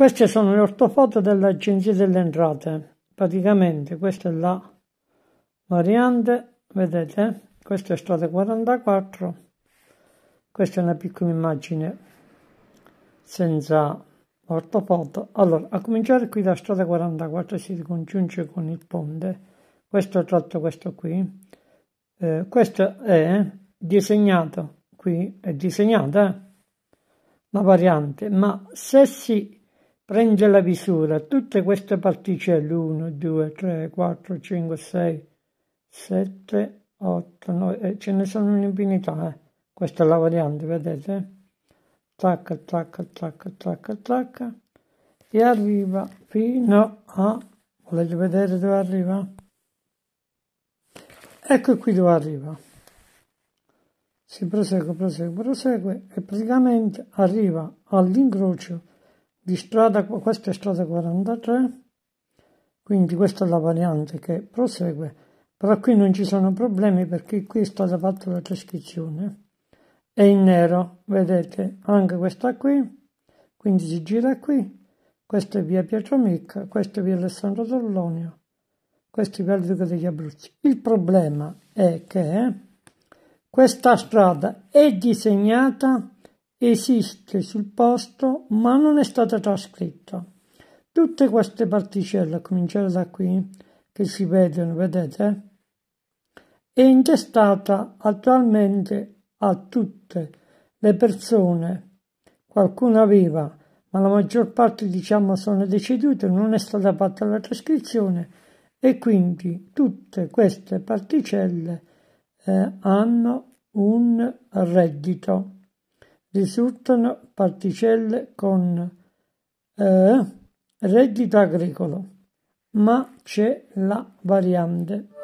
Queste sono le ortofoto dell'Agenzia delle Entrate. Praticamente questa è la variante, vedete? Questa è strada 44. Questa è una piccola immagine senza ortofoto. Allora, a cominciare qui la strada 44 si ricongiunge con il ponte. Questo tratto, questo qui. Eh, questo è disegnato qui, è disegnata eh? la variante, ma se si Prende la misura, tutte queste particelle, 1, 2, 3, 4, 5, 6, 7, 8, 9, ce ne sono un'infinità, eh. questa è la variante, vedete? Tac, tac, tac, tac, tac, e arriva fino a, volete vedere dove arriva? Ecco qui dove arriva. Si prosegue, prosegue, prosegue e praticamente arriva all'incrocio di strada questa è strada 43 quindi questa è la variante che prosegue però qui non ci sono problemi perché qui è stata fatta la trascrizione è in nero vedete anche questa qui quindi si gira qui questa è via Pietro Micca questa è via Alessandro Torlonio questo è via Duca degli Abruzzi il problema è che questa strada è disegnata esiste sul posto ma non è stata trascritta. Tutte queste particelle, a cominciare da qui, che si vedono, vedete, è intestata attualmente a tutte le persone. Qualcuno aveva, ma la maggior parte diciamo sono decedute, non è stata fatta la trascrizione e quindi tutte queste particelle eh, hanno un reddito risultano particelle con eh, reddito agricolo, ma c'è la variante.